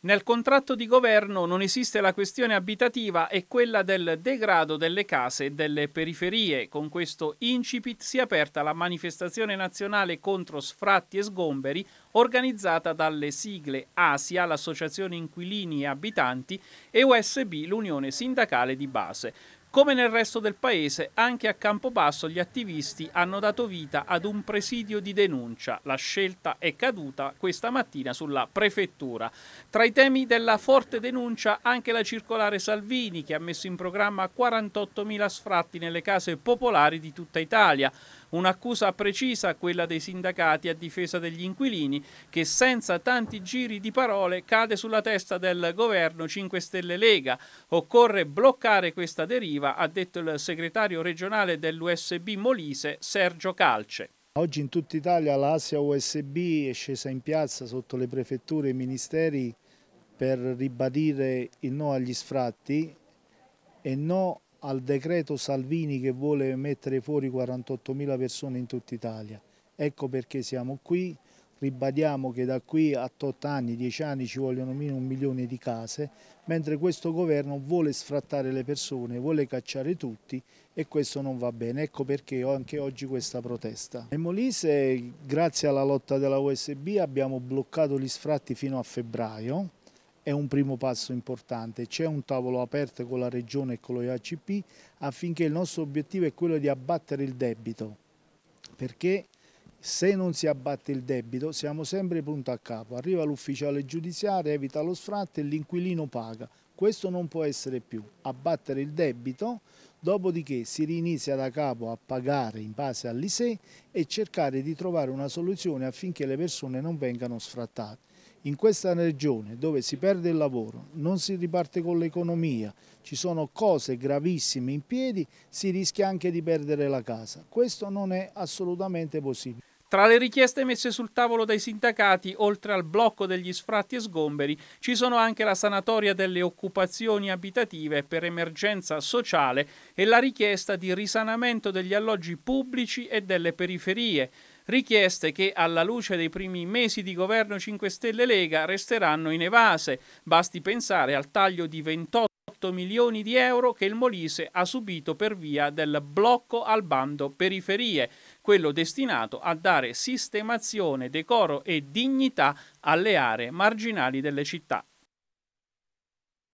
Nel contratto di governo non esiste la questione abitativa e quella del degrado delle case e delle periferie. Con questo incipit si è aperta la manifestazione nazionale contro sfratti e sgomberi organizzata dalle sigle ASIA, l'Associazione Inquilini e Abitanti, e USB, l'Unione Sindacale di Base. Come nel resto del paese, anche a Campobasso gli attivisti hanno dato vita ad un presidio di denuncia. La scelta è caduta questa mattina sulla prefettura. Tra i temi della forte denuncia anche la circolare Salvini che ha messo in programma 48.000 sfratti nelle case popolari di tutta Italia. Un'accusa precisa quella dei sindacati a difesa degli inquilini che senza tanti giri di parole cade sulla testa del governo 5 Stelle Lega. Occorre bloccare questa deriva positiva, ha detto il segretario regionale dell'USB Molise Sergio Calce. Oggi in tutta Italia l'Asia USB è scesa in piazza sotto le prefetture e i ministeri per ribadire il no agli sfratti e no al decreto Salvini che vuole mettere fuori 48.000 persone in tutta Italia. Ecco perché siamo qui, Ribadiamo che da qui a 8 anni, 10 anni ci vogliono meno un milione di case, mentre questo governo vuole sfrattare le persone, vuole cacciare tutti e questo non va bene. Ecco perché ho anche oggi questa protesta. Nel Molise, grazie alla lotta della USB, abbiamo bloccato gli sfratti fino a febbraio, è un primo passo importante. C'è un tavolo aperto con la Regione e con lo IACP affinché il nostro obiettivo è quello di abbattere il debito, perché se non si abbatte il debito siamo sempre punto a capo, arriva l'ufficiale giudiziario, evita lo sfratto e l'inquilino paga. Questo non può essere più, abbattere il debito, dopodiché si rinizia da capo a pagare in base all'ISE e cercare di trovare una soluzione affinché le persone non vengano sfrattate. In questa regione dove si perde il lavoro, non si riparte con l'economia, ci sono cose gravissime in piedi, si rischia anche di perdere la casa. Questo non è assolutamente possibile. Tra le richieste messe sul tavolo dai sindacati, oltre al blocco degli sfratti e sgomberi, ci sono anche la sanatoria delle occupazioni abitative per emergenza sociale e la richiesta di risanamento degli alloggi pubblici e delle periferie richieste che alla luce dei primi mesi di governo 5 Stelle Lega resteranno in evase. Basti pensare al taglio di 28 milioni di euro che il Molise ha subito per via del blocco al bando periferie, quello destinato a dare sistemazione, decoro e dignità alle aree marginali delle città.